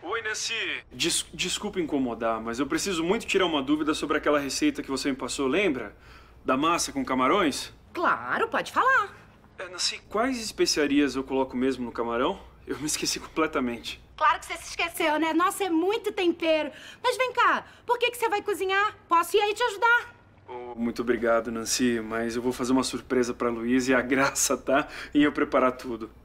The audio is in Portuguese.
Oi, Nancy. Des desculpa incomodar, mas eu preciso muito tirar uma dúvida sobre aquela receita que você me passou, lembra? Da massa com camarões? Claro, pode falar. É, Nancy, quais especiarias eu coloco mesmo no camarão? Eu me esqueci completamente. Claro que você se esqueceu, né? Nossa, é muito tempero. Mas vem cá, por que, que você vai cozinhar? Posso ir aí te ajudar? Oh, muito obrigado, Nancy, mas eu vou fazer uma surpresa pra Luiz e a graça, tá? E eu preparar tudo.